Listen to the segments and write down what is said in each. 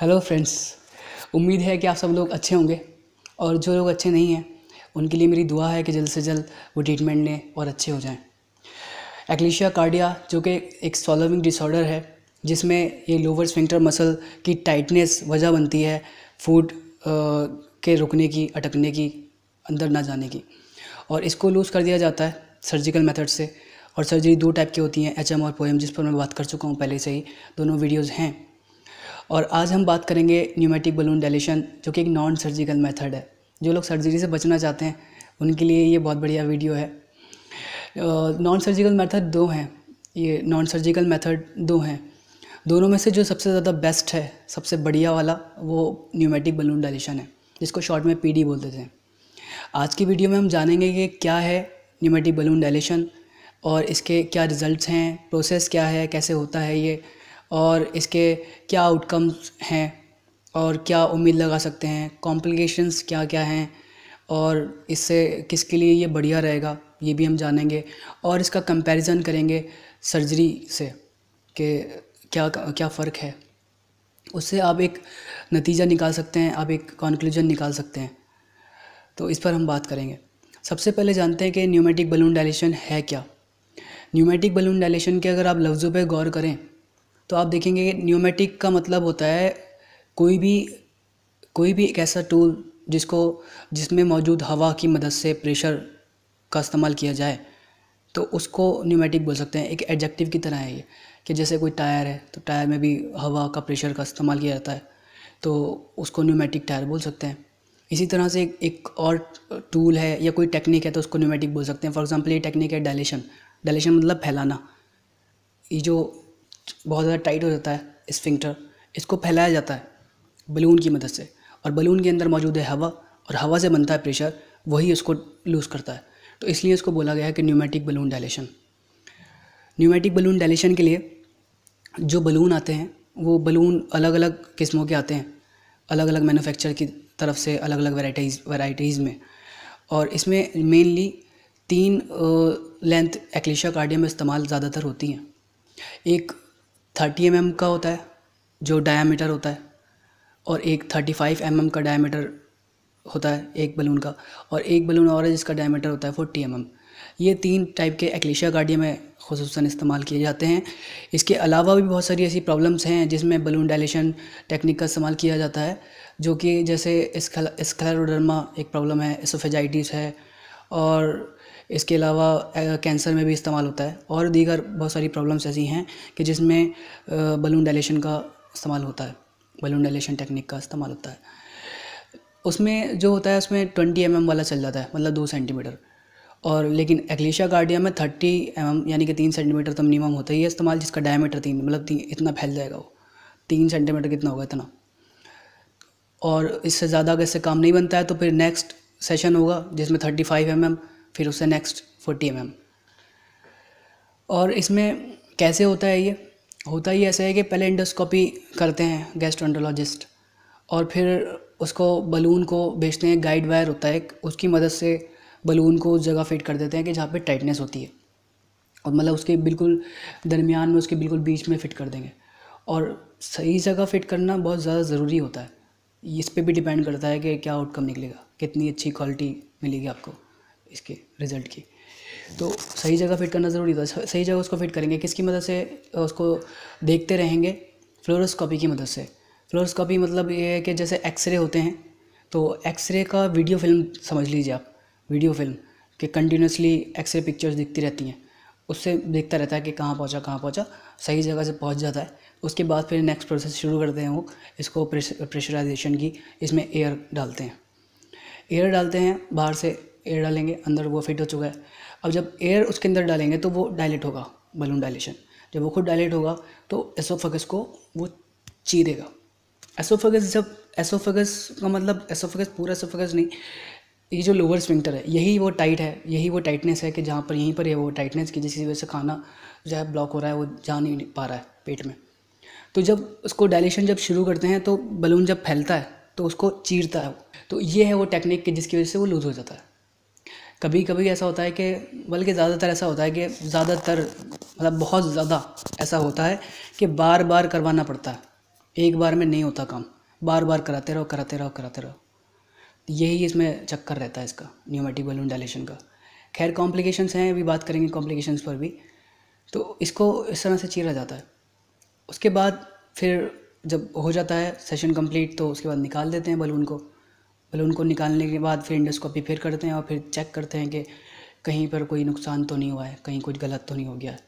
Hello friends उम्मीद है कि आप सब लोग अच्छे होंगे और जो लोग अच्छे नहीं हैं उनके लिए मेरी दुआ है कि जल्द से जल्द वो ट्रीटमेंट लें और अच्छे हो जाएं एक्लिशिया कार्डिया जो कि एक सॉलोविंग डिसऑर्डर है जिसमें ये लोअर स्विंक्टर मसल की टाइटनेस वजह बनती है फूड के रुकने की अटकने की अंदर ना जाने की और इसको लूज़ कर दिया जाता है सर्जिकल मेथड से और सर्जरी दो टाइप की होती हैं एच और पोएम जिस पर मैं बात कर चुका हूँ पहले से ही दोनों वीडियोज़ हैं और आज हम बात करेंगे न्यूमेटिक बलून डेलीशन जो कि एक नॉन सर्जिकल मेथड है जो लोग सर्जरी से बचना चाहते हैं उनके लिए ये बहुत बढ़िया वीडियो है नॉन सर्जिकल मेथड दो हैं ये नॉन सर्जिकल मेथड दो हैं दोनों में से जो सबसे ज़्यादा बेस्ट है सबसे बढ़िया वाला वो न्यूमेटिक बलून डायलेशन है जिसको शॉर्ट में पी बोलते थे आज की वीडियो में हम जानेंगे कि क्या है न्यूमेटिक बलून डायलेशन और इसके क्या रिजल्ट्स हैं प्रोसेस क्या है कैसे होता है ये और इसके क्या आउटकम्स हैं और क्या उम्मीद लगा सकते हैं कॉम्प्लिकेशंस क्या क्या हैं और इससे किसके लिए ये बढ़िया रहेगा ये भी हम जानेंगे और इसका कंपैरिजन करेंगे सर्जरी से कि क्या क्या फ़र्क है उससे आप एक नतीजा निकाल सकते हैं आप एक कॉन्क्लूजन निकाल सकते हैं तो इस पर हम बात करेंगे सबसे पहले जानते हैं कि न्यूमेटिक बलून डायलेशन है क्या न्यूमेटिक बलून डायलेशन के अगर आप लफ्ज़ों पर गौर करें तो आप देखेंगे न्यूमेटिक का मतलब होता है कोई भी कोई भी एक ऐसा टूल जिसको जिसमें मौजूद हवा की मदद से प्रेशर का इस्तेमाल किया जाए तो उसको न्यूमेटिक बोल सकते हैं एक एडजेक्टिव की तरह है ये कि जैसे कोई टायर है तो टायर में भी हवा का प्रेशर का इस्तेमाल किया जाता है तो उसको न्यूमेटिक टायर बोल सकते हैं इसी तरह से एक, एक और टूल है या कोई टेक्निक है तो उसको न्यूमेटिक बोल सकते हैं फॉर एग्जाम्पल ये टेक्निक है डायलेशन डायलेशन मतलब फैलाना ये जो बहुत ज़्यादा टाइट हो जाता है स्फिंक्टर इसको फैलाया जाता है बलून की मदद से और बलून के अंदर मौजूद है हवा और हवा से बनता है प्रेशर वही उसको लूज़ करता है तो इसलिए इसको बोला गया है कि pneumatic balloon dilation pneumatic balloon dilation के लिए जो बलून आते हैं वो बलून अलग अलग किस्मों के आते हैं अलग अलग मैन्युफैक्चर की तरफ से अलग अलग वैराइटीज़ वैराइटीज़ में और इसमें मेनली तीन लेंथ एक्लेशिया कार्डियम इस्तेमाल ज़्यादातर होती हैं एक थर्टी एम का होता है जो डायामीटर होता है और एक थर्टी फाइव एम का डायामीटर होता है एक बलून का और एक बलून और है जिसका डायमीटर होता है फोर्टी एम mm. ये तीन टाइप के एक्लेशिया गार्डिया में खसूस इस्तेमाल किए जाते हैं इसके अलावा भी बहुत सारी ऐसी प्रॉब्लम्स हैं जिसमें बलून डायलेशन टेक्निक का इस्तेमाल किया जाता है जो कि जैसे स्कलरोडर्मा एक प्रॉब्लम है एसोफेजाइटिस है और इसके अलावा कैंसर में भी इस्तेमाल होता है और दीगर बहुत सारी प्रॉब्लम्स ऐसी हैं कि जिसमें बलून डायलेशन का इस्तेमाल होता है बलून डायलेशन टेक्निक का इस्तेमाल होता है उसमें जो होता है उसमें ट्वेंटी एम mm वाला चल जाता है मतलब दो सेंटीमीटर और लेकिन एक्लेशिया गार्डिया में थर्टी एम mm, यानी कि तीन सेंटीमीटर तो मिनिमम होता ही है इस्तेमाल जिसका डायमीटर तीन मतलब तीन इतना फैल जाएगा वो तीन सेंटीमीटर कितना होगा इतना और इससे ज़्यादा अगर इससे काम नहीं बनता है तो फिर नेक्स्ट सेशन होगा जिसमें थर्टी फाइव एम एम फिर उससे नेक्स्ट फोर्टी एम और इसमें कैसे होता है ये होता ही ऐसा है कि पहले इंडोस्कोपी करते हैं गैस्ट्रोएंटोलॉजिस्ट और फिर उसको बलून को बेचते हैं गाइड वायर होता है उसकी मदद से बलून को उस जगह फिट कर देते हैं कि जहाँ पे टाइटनेस होती है और मतलब उसके बिल्कुल दरमियान में उसके बिल्कुल बीच में फिट कर देंगे और सही जगह फिट करना बहुत ज़्यादा ज़रूरी होता है इस पर भी डिपेंड करता है कि क्या आउटकम निकलेगा कितनी अच्छी क्वालिटी मिलेगी आपको इसके रिज़ल्ट की तो सही जगह फिट करना ज़रूरी था सही जगह उसको फिट करेंगे किसकी मदद से उसको देखते रहेंगे फ्लोरोस्कोपी की मदद से फ्लोरोस्कोपी मतलब ये है कि जैसे एक्सरे होते हैं तो एक्सरे का वीडियो फिल्म समझ लीजिए आप वीडियो फिल्म कि कंटिन्यूसली एक्सरे पिक्चर्स दिखती रहती हैं उससे देखता रहता है कि कहाँ पहुँचा कहाँ पहुँचा सही जगह से पहुँच जाता है उसके बाद फिर नेक्स्ट प्रोसेस शुरू करते हैं वो इसको प्रेशराइजेशन की इसमें एयर डालते हैं एयर डालते हैं बाहर से एयर डालेंगे अंदर वो फिट हो चुका है अब जब एयर उसके अंदर डालेंगे तो वो डायलेट होगा बलून डायलेशन जब वो खुद डायलेट होगा तो एसोफगस को वो चीरेगा एसोफगस जब एसोफगस का मतलब एसोफगस पूरा एसोफगस नहीं ये जो लोअर स्विंगटर है यही वो टाइट है यही वो टाइटनेस है कि जहाँ पर यहीं पर है वो टाइटनेस की जिसकी वजह से खाना जो है ब्लॉक हो रहा है वो जा नहीं पा रहा है पेट में तो जब उसको डायलेशन जब शुरू करते हैं तो बलून जब फैलता है तो उसको चीरता है वो तो ये है वो टेक्निक कि जिसकी वजह से वो लूज़ हो जाता है कभी कभी ऐसा होता है कि बल्कि ज़्यादातर ऐसा होता है कि ज़्यादातर मतलब बहुत ज़्यादा ऐसा होता है कि बार बार करवाना पड़ता है एक बार में नहीं होता काम बार बार कराते रहो कराते रहो कराते रहो यही इसमें चक्कर रहता है इसका न्यूमेटिक बलून डायलेशन का खैर कॉम्प्लिकेशन हैं अभी बात करेंगे कॉम्प्लिकेशंस पर भी तो इसको इस तरह से चीरा जाता है उसके बाद फिर जब हो जाता है सेशन कंप्लीट तो उसके बाद निकाल देते हैं बलून को पहले उनको निकालने के बाद फिर इंडोस्कोपी फिर करते हैं और फिर चेक करते हैं कि कहीं पर कोई नुकसान तो नहीं हुआ है कहीं कुछ गलत तो नहीं हो गया है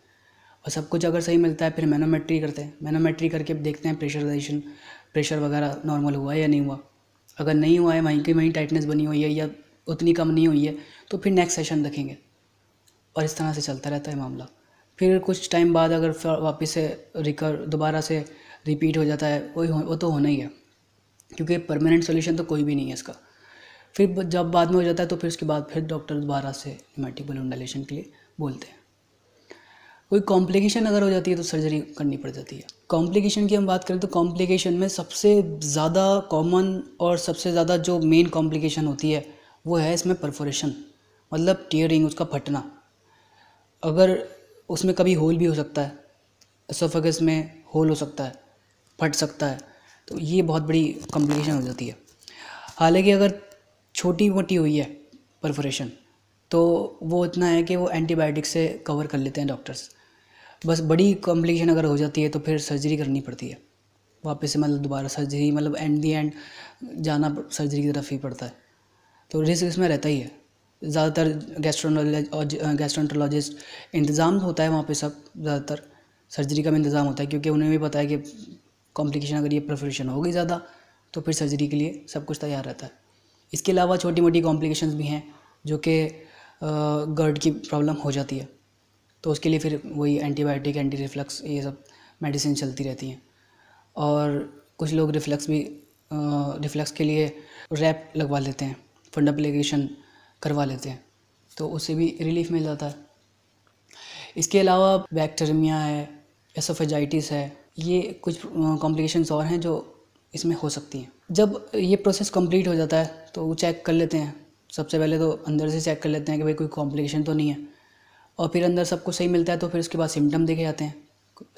और सब कुछ अगर सही मिलता है फिर मैनोमेट्री करते हैं मैनोमेट्री करके देखते हैं प्रेशराइजेशन प्रेशर वगैरह नॉर्मल हुआ है या नहीं हुआ अगर नहीं हुआ है वहीं की वहीं टाइटनेस बनी हुई है या उतनी कम नहीं हुई है तो फिर नेक्स्ट सेशन रखेंगे और इस तरह से चलता रहता है मामला फिर कुछ टाइम बाद अगर वापस से रिकर दोबारा से रिपीट हो जाता है वही वो तो होना ही है क्योंकि परमानेंट सोल्यूशन तो कोई भी नहीं है इसका फिर जब बाद में हो जाता है तो फिर उसके बाद फिर डॉक्टर दोबारा से न्यूमेटिक बलून डायलेशन के लिए बोलते हैं कोई कॉम्प्लिकेशन अगर हो जाती है तो सर्जरी करनी पड़ जाती है कॉम्प्लिकेशन की हम बात करें तो कॉम्प्लिकेशन में सबसे ज़्यादा कॉमन और सबसे ज़्यादा जो मेन कॉम्प्लिकेशन होती है वो है इसमें परफोरेशन मतलब टीयरिंग उसका फटना अगर उसमें कभी होल भी हो सकता है सोफगस में होल हो सकता है फट सकता है तो ये बहुत बड़ी कॉम्प्लिकेशन हो जाती है हालांकि अगर छोटी मोटी हुई है परफोरेशन तो वो इतना है कि वो एंटीबायोटिक से कवर कर लेते हैं डॉक्टर्स बस बड़ी कॉम्प्लिकेशन अगर हो जाती है तो फिर सर्जरी करनी पड़ती है वापस से मतलब दोबारा सर्जरी मतलब एंड दी एंड जाना सर्जरी की तरफ ही पड़ता है तो रिस्क इसमें रहता ही है ज़्यादातर गैस्ट्रोनोलॉज गैस्ट्रोनटोलॉजिस्ट इंतज़ाम होता है वहाँ पे सब ज़्यादातर सर्जरी का भी इंतज़ाम होता है क्योंकि उन्हें भी पता है कि कॉम्प्लिकेशन अगर ये प्रफ्रेशन हो गई ज़्यादा तो फिर सर्जरी के लिए सब कुछ तैयार रहता है इसके अलावा छोटी मोटी कॉम्प्लिकेशन भी हैं जो कि गर्ड की प्रॉब्लम हो जाती है तो उसके लिए फिर वही एंटीबायोटिक एंटी रिफ्लक्स ये सब मेडिसिन चलती रहती हैं और कुछ लोग रिफ्लक्स भी रिफ्लक्स के लिए रैप लगवा लेते हैं फंड अप्लीकेशन करवा लेते हैं तो उससे भी रिलीफ मिल जाता है इसके अलावा बैक्टेरमिया है एसोफेजाइटिस है ये कुछ कॉम्प्लिकेशंस और हैं जो इसमें हो सकती हैं जब ये प्रोसेस कंप्लीट हो जाता है तो वो चेक कर लेते हैं सबसे पहले तो अंदर से चेक कर लेते हैं कि भाई कोई कॉम्प्लिकेशन तो नहीं है और फिर अंदर सबको सही मिलता है तो फिर उसके बाद सिम्टम देखे जाते हैं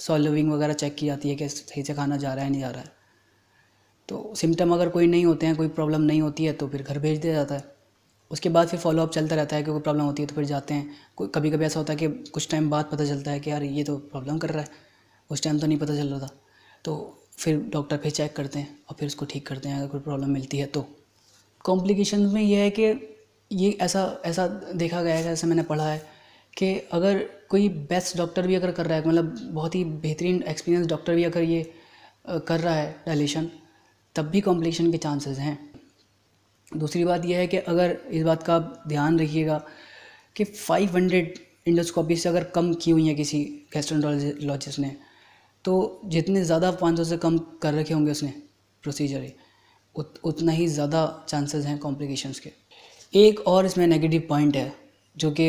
सॉलविंग वगैरह चेक की जाती है कि सही से खाना जा रहा है नहीं जा रहा है तो सिम्टम अगर कोई नहीं होते हैं कोई प्रॉब्लम नहीं होती है तो फिर घर भेज दिया जाता है उसके बाद फिर फॉलोअप चलता रहता है कि कोई प्रॉब्लम होती है तो फिर जाते हैं कोई कभी कभी ऐसा होता है कि कुछ टाइम बाद पता चलता है कि यार ये तो प्रॉब्लम कर रहा है उस टाइम तो नहीं पता चल रहा था तो फिर डॉक्टर फिर चेक करते हैं और फिर उसको ठीक करते हैं अगर कोई प्रॉब्लम मिलती है तो कॉम्प्लिकेशन में यह है कि ये ऐसा ऐसा देखा गया है जैसे मैंने पढ़ा है कि अगर कोई बेस्ट डॉक्टर भी अगर कर रहा है मतलब बहुत ही बेहतरीन एक्सपीरियंस डॉक्टर भी अगर ये कर रहा है डायलेशन तब भी कॉम्प्लिकेशन के चांसेस हैं दूसरी बात यह है कि अगर इस बात का आप ध्यान रखिएगा कि 500 हंड्रेड इंडोस्कोपी से अगर कम की हुई है किसी गैस्ट्रोनोलॉजिस्ट ने तो जितने ज़्यादा पाँच से कम कर रखे होंगे उसने प्रोसीजर उत, उतना ही ज़्यादा चांसेस हैं कॉम्प्लिकेशंस के एक और इसमें नेगेटिव पॉइंट है जो कि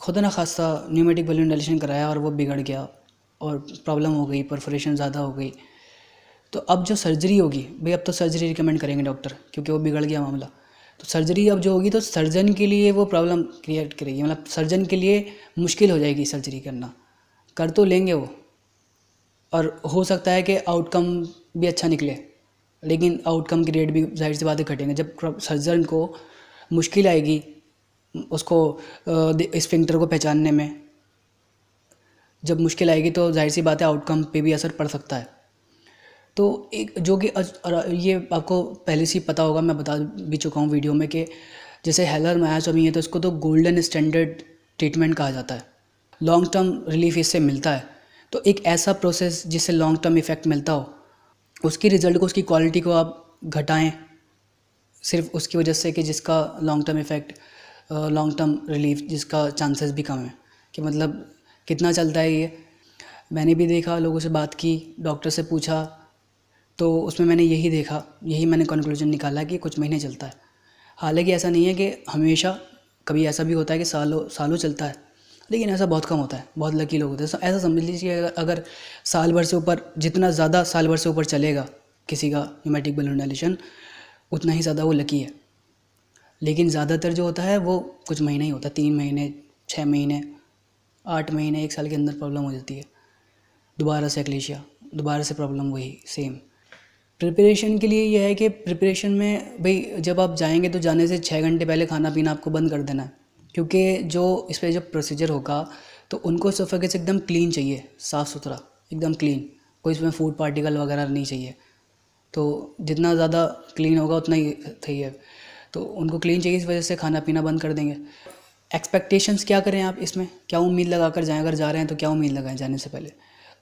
खुदा न खासा न्यूमेटिक बलून डलेशन कराया और वो बिगड़ गया और प्रॉब्लम हो गई परफोरेशन ज़्यादा हो गई तो अब जो सर्जरी होगी भाई अब तो सर्जरी रिकमेंड करेंगे डॉक्टर क्योंकि वो बिगड़ गया मामला तो सर्जरी अब जो होगी तो सर्जन के लिए वो प्रॉब्लम क्रिएट करेगी मतलब सर्जन के लिए मुश्किल हो जाएगी सर्जरी करना कर तो लेंगे वो और हो सकता है कि आउटकम भी अच्छा निकले लेकिन आउटकम की रेट भी जाहिर सी बातें घटेंगे जब सर्जन को मुश्किल आएगी उसको स्पिंक्टर को पहचानने में जब मुश्किल आएगी तो जाहिर सी बात है आउटकम पे भी असर पड़ सकता है तो एक जो कि ये आपको पहले से ही पता होगा मैं बता भी चुका हूँ वीडियो में कि जैसे हेलर मायासोमी है तो इसको तो गोल्डन स्टैंडर्ड ट्रीटमेंट कहा जाता है लॉन्ग टर्म रिलीफ इससे मिलता है तो एक ऐसा प्रोसेस जिससे लॉन्ग टर्म इफ़ेक्ट मिलता हो उसकी रिज़ल्ट को उसकी क्वालिटी को आप घटाएं सिर्फ उसकी वजह से कि जिसका long term effect long term relief जिसका चांसेस भी कम है कि मतलब कितना चलता है ये मैंने भी देखा लोगों से बात की डॉक्टर से पूछा तो उसमें मैंने यही देखा यही मैंने कंक्लूजन निकाला कि कुछ महीने चलता है हालांकि ऐसा नहीं है कि हमेशा कभी ऐसा भी होता है कि सालों सालों चलता है लेकिन ऐसा बहुत कम होता है बहुत लकी लोग होते हैं ऐसा समझ लीजिए अगर साल भर से ऊपर जितना ज़्यादा साल भर से ऊपर चलेगा किसी का न्यूमेटिक बलून डायलेशन उतना ही ज़्यादा वो लकी है लेकिन ज़्यादातर जो होता है वो कुछ महीने ही होता है तीन महीने छः महीने आठ महीने एक साल के अंदर प्रॉब्लम हो जाती है दोबारा से अक्लेशिया दोबारा से प्रॉब्लम वही सेम प्रिपरेशन के लिए यह है कि प्रिपरेशन में भाई जब आप जाएंगे तो जाने से छः घंटे पहले खाना पीना आपको बंद कर देना है क्योंकि जो इस पर जो प्रोसीजर होगा तो उनको सुफोकेट्स एकदम क्लीन चाहिए साफ़ सुथरा एकदम क्लीन कोई इसमें फूड पार्टिकल वगैरह नहीं चाहिए तो जितना ज़्यादा क्लीन होगा उतना ही सही है तो उनको क्लीन चाहिए इस वजह से खाना पीना बंद कर देंगे एक्सपेक्टेशंस क्या करें आप इसमें क्या उम्मीद लगा कर जाएँ अगर जा रहे हैं तो क्या उम्मीद लगाएं जाने से पहले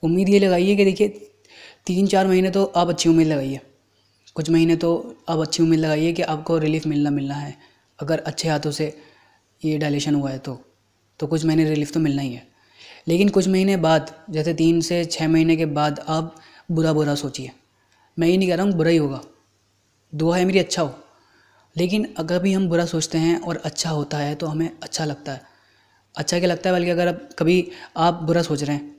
उम्मीद ये लगाइए कि देखिए तीन चार महीने तो आप अच्छी उम्मीद लगाइए कुछ महीने तो आप अच्छी उम्मीद लगाइए कि आपको रिलीफ मिलना मिलना है अगर अच्छे हाथों से ये डायलेशन हुआ है तो तो कुछ महीने रिलीफ तो मिलना ही है लेकिन कुछ महीने बाद जैसे तीन से छः महीने के बाद आप बुरा बुरा सोचिए मैं ये नहीं कह रहा हूँ बुरा ही होगा दुआ है मेरी अच्छा हो लेकिन अगर भी हम बुरा सोचते हैं और अच्छा होता है तो हमें अच्छा लगता है अच्छा क्या लगता है बल्कि अगर आप कभी आप बुरा सोच रहे हैं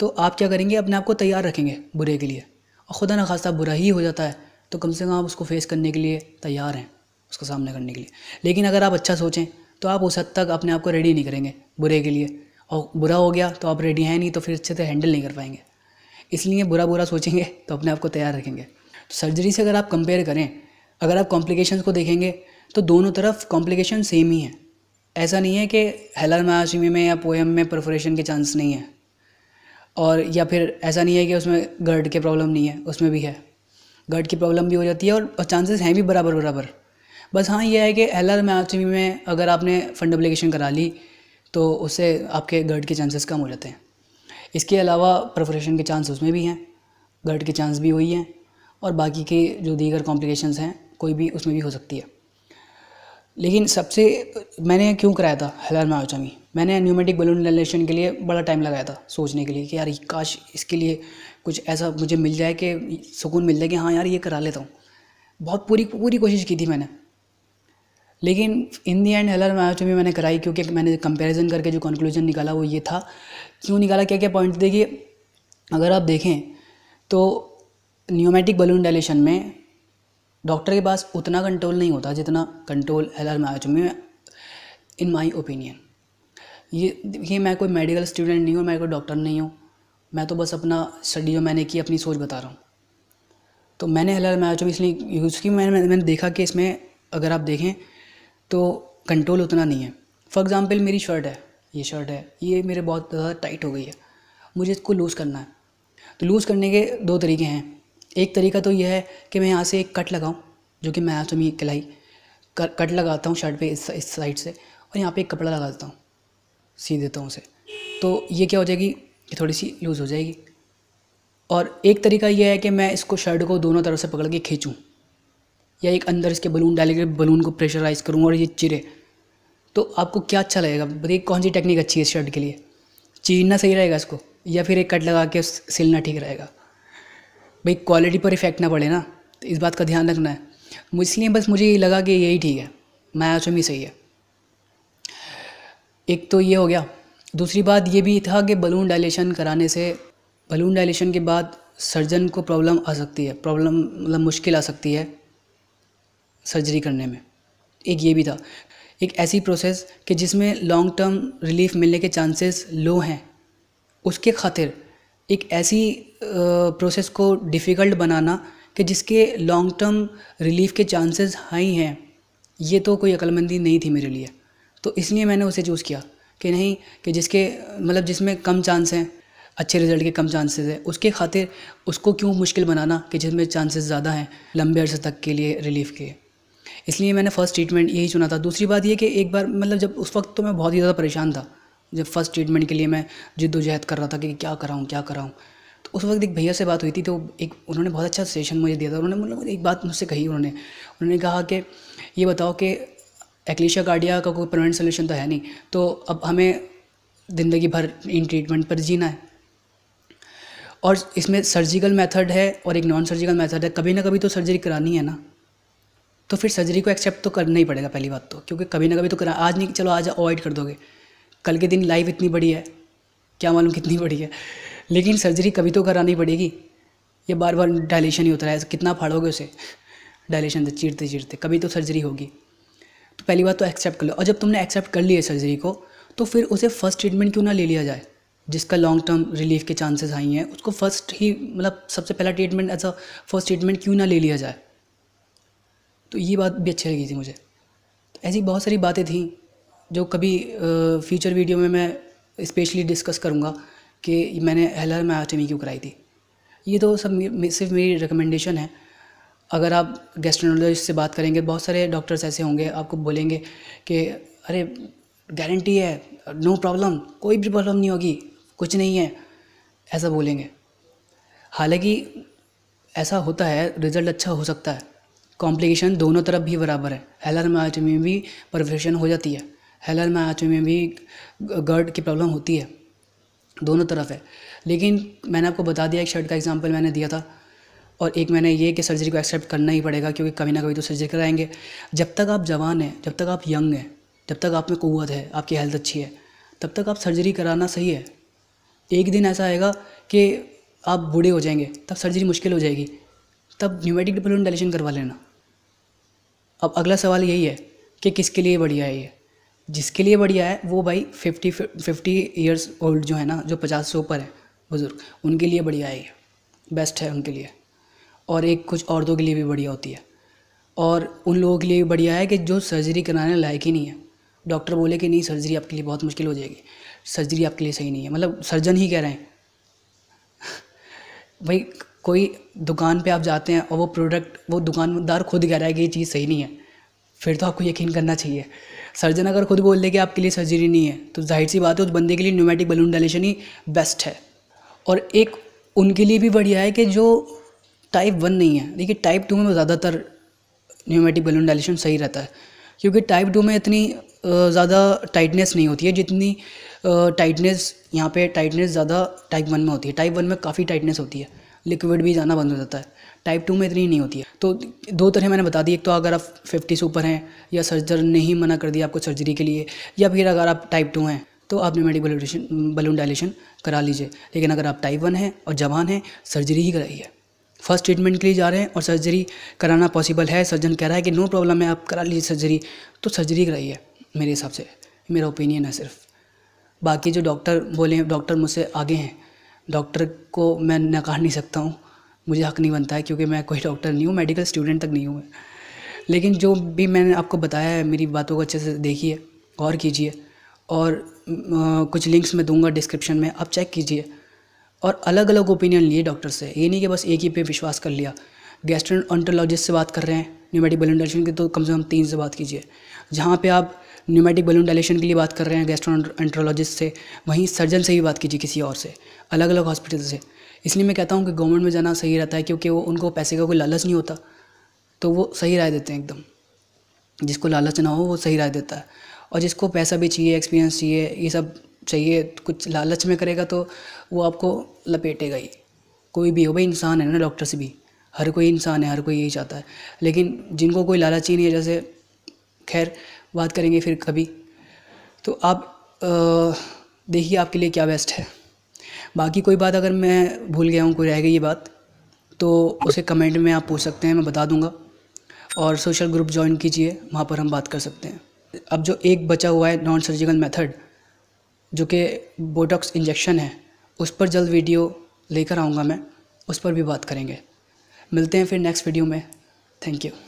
तो आप क्या करेंगे अपने आप को तैयार रखेंगे बुरे के लिए और ख़ुदा ना खासा बुरा ही हो जाता है तो कम से कम आप उसको फेस करने के लिए तैयार हैं उसका सामना करने के लिए लेकिन अगर आप अच्छा सोचें तो आप उस हद तक अपने आप को रेडी नहीं करेंगे बुरे के लिए और बुरा हो गया तो आप रेडी हैं नहीं तो फिर अच्छे से हैंडल नहीं कर पाएंगे इसलिए बुरा बुरा सोचेंगे तो अपने आप को तैयार रखेंगे तो सर्जरी से अगर आप कंपेयर करें अगर आप कॉम्प्लिकेशन को देखेंगे तो दोनों तरफ कॉम्प्लिकेशन सेम ही है ऐसा नहीं है कि हेलर महाशिमी में या पोएम में परफोरेशन के चांस नहीं है और या फिर ऐसा नहीं है कि उसमें गर्ड के प्रॉब्लम नहीं है उसमें भी है गर्ड की प्रॉब्लम भी हो जाती है और चांसेस हैं भी बराबर बराबर बस हाँ ये है कि एल आर मैथमी में अगर आपने फंड अप्लीकेशन करा ली तो उससे आपके गर्ड के चांसेस कम हो जाते हैं इसके अलावा प्रोफरेशन के चांस उसमें भी हैं गर्ड के चांस भी हुई हैं और बाकी के जो दीगर कॉम्प्लिकेशंस हैं कोई भी उसमें भी हो सकती है लेकिन सबसे मैंने क्यों कराया था हेलर मायोचमी मैंने न्यूमेटिक बलून इंडलेशन के लिए बड़ा टाइम लगाया था सोचने के लिए कि यार काश इसके लिए कुछ ऐसा मुझे मिल जाए कि सुकून मिल जाए कि हाँ यार ये करा लेता हूँ बहुत पूरी पूरी कोशिश की थी मैंने लेकिन इन दी एंड हेलर एनाटोमी मैंने कराई क्योंकि मैंने कंपैरिजन करके जो कंक्लूजन निकाला वो ये था क्यों निकाला क्या क्या पॉइंट देखिए अगर आप देखें तो न्यूमेटिक बलून डायलेशन में डॉक्टर के पास उतना कंट्रोल नहीं होता जितना कंट्रोल हेलर एनाटोमी में इन माई ओपिनियन ये देखिए मैं कोई मेडिकल स्टूडेंट नहीं हूँ मैं कोई डॉक्टर नहीं हूँ मैं तो बस अपना स्टडी जो मैंने की अपनी सोच बता रहा हूँ तो मैंने हेलर एनाटोमी इसलिए यूज़ की मैंने मैंने देखा कि इसमें अगर आप देखें तो कंट्रोल उतना नहीं है फॉर एग्ज़ाम्पल मेरी शर्ट है ये शर्ट है ये मेरे बहुत ज़्यादा टाइट हो गई है मुझे इसको लूज़ करना है तो लूज़ करने के दो तरीके हैं एक तरीका तो यह है कि मैं यहाँ से एक कट लगाऊँ जो कि मैं आसमी कलाई कट लगाता हूँ शर्ट पे इस इस साइड से और यहाँ पे एक कपड़ा लगा देता हूँ सी देता हूँ उसे तो ये क्या हो जाएगी ये थोड़ी सी लूज़ हो जाएगी और एक तरीका यह है कि मैं इसको शर्ट को दोनों तरफ से पकड़ के खींचूँ या एक अंदर इसके बलून डालेंगे बलून को प्रेशराइज करूँगा और ये चिरे तो आपको क्या अच्छा लगेगा बताइए कौन सी टेक्निक अच्छी है इस शर्ट के लिए चीरना सही रहेगा इसको या फिर एक कट लगा के सिलना ठीक रहेगा भाई क्वालिटी पर इफेक्ट ना पड़े ना तो इस बात का ध्यान रखना है इसलिए बस मुझे ये लगा कि यही ठीक है आज ही सही है एक तो ये हो गया दूसरी बात ये भी था कि बलून डायलेशन कराने से बलून डायलेशन के बाद सर्जन को प्रॉब्लम आ सकती है प्रॉब्लम मतलब मुश्किल आ सकती है सर्जरी करने में एक ये भी था एक ऐसी प्रोसेस कि जिसमें लॉन्ग टर्म रिलीफ मिलने के चांसेस लो हैं उसके खातिर एक ऐसी प्रोसेस को डिफ़िकल्ट बनाना कि जिसके लॉन्ग टर्म रिलीफ के चांसेस हाई हैं ये तो कोई अक्लमंदी नहीं थी मेरे लिए तो इसलिए मैंने उसे चूज़ किया कि नहीं कि जिसके मतलब जिसमें कम चांस हैं अच्छे रिजल्ट के कम चांसेस हैं उसके खातिर उसको क्यों मुश्किल बनाना कि जिसमें चांसेस ज़्यादा हैं लंबे अरसे तक के लिए रिलीफ के इसलिए मैंने फर्स्ट ट्रीटमेंट यही चुना था दूसरी बात ये कि एक बार मतलब जब उस वक्त तो मैं बहुत ही ज़्यादा परेशान था जब फर्स्ट ट्रीटमेंट के लिए मैं जिद्दोजहद कर रहा था कि क्या कराऊँ क्या कराऊँ तो उस वक्त एक भैया से बात हुई थी तो एक उन्होंने बहुत अच्छा सेशन मुझे दिया था उन्होंने मतलब एक बात मुझसे कही उन्होंने उन्होंने कहा कि ये बताओ कि एक्लेशिया गार्डिया का कोई परमानेंट सोल्यूशन तो है नहीं तो अब हमें ज़िंदगी भर इन ट्रीटमेंट पर जीना है और इसमें सर्जिकल मेथड है और एक नॉन सर्जिकल मेथड है कभी ना कभी तो सर्जरी करानी है ना तो फिर सर्जरी को एक्सेप्ट तो करना ही पड़ेगा पहली बात तो क्योंकि कभी ना कभी तो करा आज नहीं चलो आज अवॉइड कर दोगे कल के दिन लाइफ इतनी बड़ी है क्या मालूम कितनी बड़ी है लेकिन सर्जरी कभी तो करानी पड़ेगी ये बार बार डायलेशन ही होता है कितना फाड़ोगे उसे डायलेशन से चीरते चीरते कभी तो सर्जरी होगी तो पहली बात तो एक्सेप्ट कर लो और जब तुमने एक्सेप्ट कर लिया सर्जरी को तो फिर उसे फर्स्ट ट्रीटमेंट क्यों ना ले लिया जाए जिसका लॉन्ग टर्म रिलीफ के चांसेस आई हैं उसको फर्स्ट ही मतलब सबसे पहला ट्रीटमेंट ऐसा फर्स्ट ट्रीटमेंट क्यों ना ले लिया जाए तो ये बात भी अच्छी लगी थी मुझे तो ऐसी बहुत सारी बातें थी जो कभी फ्यूचर वीडियो में मैं स्पेशली डिस्कस करूँगा कि मैंने एल आर आर्टमी क्यों कराई थी ये तो सब सिर्फ मेरी रिकमेंडेशन है अगर आप गैस्ट्रोनोलॉजिस्ट से बात करेंगे बहुत सारे डॉक्टर्स ऐसे होंगे आपको बोलेंगे कि अरे गारंटी है नो प्रॉब्लम कोई भी प्रॉब्लम नहीं होगी कुछ नहीं है ऐसा बोलेंगे हालांकि ऐसा होता है रिज़ल्ट अच्छा हो सकता है कॉम्प्लिकेशन दोनों तरफ भी बराबर है हेलर मैच में भी परफेक्शन हो जाती है हेलर मैच में भी गर्ड की प्रॉब्लम होती है दोनों तरफ है लेकिन मैंने आपको बता दिया एक शर्ट का एग्जाम्पल मैंने दिया था और एक मैंने ये कि सर्जरी को एक्सेप्ट करना ही पड़ेगा क्योंकि कभी ना कभी तो सर्जरी कराएंगे जब तक आप जवान हैं जब तक आप यंग हैं जब तक आप में कुत है आपकी हेल्थ अच्छी है तब तक आप सर्जरी कराना सही है एक दिन ऐसा आएगा कि आप बूढ़े हो जाएंगे तब सर्जरी मुश्किल हो जाएगी तब न्यूमेटिक बलून डायलेशन करवा लेना अब अगला सवाल यही है कि किसके लिए बढ़िया है ये जिसके लिए बढ़िया है वो भाई फिफ्टी फिफ्टी ईयर्स ओल्ड जो है ना जो पचास से ऊपर है बुज़ुर्ग उनके लिए बढ़िया है ये बेस्ट है उनके लिए और एक कुछ औरतों के लिए भी बढ़िया होती है और उन लोगों के लिए भी बढ़िया है कि जो सर्जरी कराने लायक ही नहीं है डॉक्टर बोले कि नहीं सर्जरी आपके लिए बहुत मुश्किल हो जाएगी सर्जरी आपके लिए सही नहीं है मतलब सर्जन ही कह रहे हैं भाई कोई दुकान पे आप जाते हैं और वो प्रोडक्ट वो दुकानदार खुद कह रहा है कि ये चीज़ सही नहीं है फिर तो आपको यकीन करना चाहिए सर्जन अगर खुद बोल दे कि आपके लिए सर्जरी नहीं है तो जाहिर सी बात है उस बंदे के लिए न्यूमेटिक बलून डायलेशन ही बेस्ट है और एक उनके लिए भी बढ़िया है कि जो टाइप वन नहीं है देखिए टाइप टू में ज़्यादातर न्यूमेटिक बलून डायलेशन सही रहता है क्योंकि टाइप टू में इतनी ज़्यादा टाइटनेस नहीं होती है जितनी टाइटनेस यहाँ पे टाइटनेस ज़्यादा टाइप वन में होती है टाइप वन में काफ़ी टाइटनेस होती है लिक्विड भी जाना बंद हो जाता है टाइप टू में इतनी नहीं होती है तो दो तरह मैंने बता दी एक तो अगर आप फिफ्टी से ऊपर हैं या सर्जर ने ही मना कर दिया आपको सर्जरी के लिए या फिर अगर आप टाइप टू हैं तो आप मेडिकल बलून बलून डायलेशन करा लीजिए लेकिन अगर आप टाइप वन हैं और जवान हैं सर्जरी ही कराइए फर्स्ट ट्रीटमेंट के लिए जा रहे हैं और सर्जरी कराना पॉसिबल है सर्जन कह रहा है कि नो प्रॉब्लम है आप करा लीजिए सर्जरी तो सर्जरी कराइए मेरे हिसाब से मेरा ओपिनियन है सिर्फ बाकी जो डॉक्टर बोले डॉक्टर मुझसे आगे हैं डॉक्टर को मैं नकार नहीं सकता हूँ मुझे हक नहीं बनता है क्योंकि मैं कोई डॉक्टर नहीं हूँ मेडिकल स्टूडेंट तक नहीं हूँ मैं लेकिन जो भी मैंने आपको बताया है मेरी बातों को अच्छे से देखिए गौर कीजिए और आ, कुछ लिंक्स मैं दूंगा डिस्क्रिप्शन में आप चेक कीजिए और अलग अलग ओपिनियन लिए डॉक्टर से ये नहीं कि बस एक ही पे विश्वास कर लिया गैस्ट्रोएंटरोलॉजिस्ट से बात कर रहे हैं न्यूमेटिक बलून डायलेशन की तो कम से कम तीन से बात कीजिए जहाँ पे आप न्यूमेटिक बलून डायलेशन के लिए बात कर रहे हैं गैस्ट्रोएंटरोलॉजिस्ट से वहीं सर्जन से भी बात कीजिए किसी और से अलग अलग हॉस्पिटल से इसलिए मैं कहता हूँ कि गवर्नमेंट में जाना सही रहता है क्योंकि वो उनको पैसे का कोई लालच नहीं होता तो वो सही राय देते हैं एकदम जिसको लालच ना हो वो सही राय देता है और जिसको पैसा भी चाहिए एक्सपीरियंस चाहिए ये सब चाहिए कुछ लालच में करेगा तो वो आपको लपेटेगा ही कोई भी हो भाई इंसान है ना डॉक्टर से भी हर कोई इंसान है हर कोई यही चाहता है लेकिन जिनको कोई लालची नहीं है जैसे खैर बात करेंगे फिर कभी तो आप देखिए आपके लिए क्या बेस्ट है बाकी कोई बात अगर मैं भूल गया हूँ कोई रह गई ये बात तो उसे कमेंट में आप पूछ सकते हैं मैं बता दूंगा और सोशल ग्रुप ज्वाइन कीजिए वहाँ पर हम बात कर सकते हैं अब जो एक बचा हुआ है नॉन सर्जिकल मेथड जो कि बोटॉक्स इंजेक्शन है उस पर जल्द वीडियो लेकर आऊँगा मैं उस पर भी बात करेंगे मिलते हैं फिर नेक्स्ट वीडियो में थैंक यू